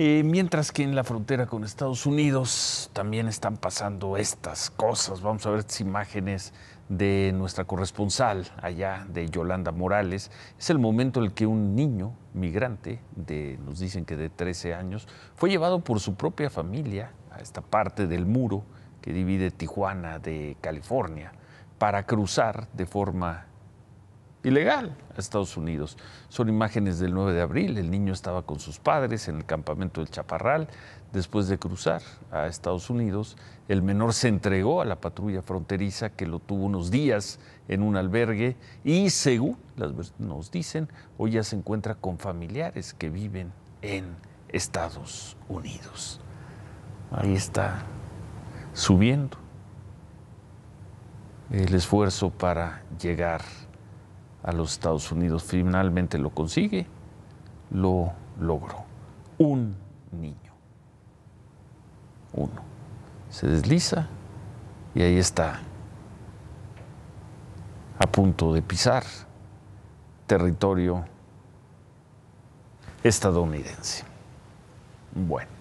Eh, mientras que en la frontera con Estados Unidos también están pasando estas cosas. Vamos a ver estas imágenes de nuestra corresponsal allá de Yolanda Morales. Es el momento en el que un niño migrante, de, nos dicen que de 13 años, fue llevado por su propia familia a esta parte del muro que divide Tijuana de California para cruzar de forma ilegal a Estados Unidos. Son imágenes del 9 de abril, el niño estaba con sus padres en el campamento del Chaparral, después de cruzar a Estados Unidos, el menor se entregó a la patrulla fronteriza que lo tuvo unos días en un albergue y según nos dicen, hoy ya se encuentra con familiares que viven en Estados Unidos. Ahí está subiendo el esfuerzo para llegar a los Estados Unidos. Finalmente lo consigue, lo logró. Un niño. Uno. Se desliza y ahí está, a punto de pisar territorio estadounidense. Bueno.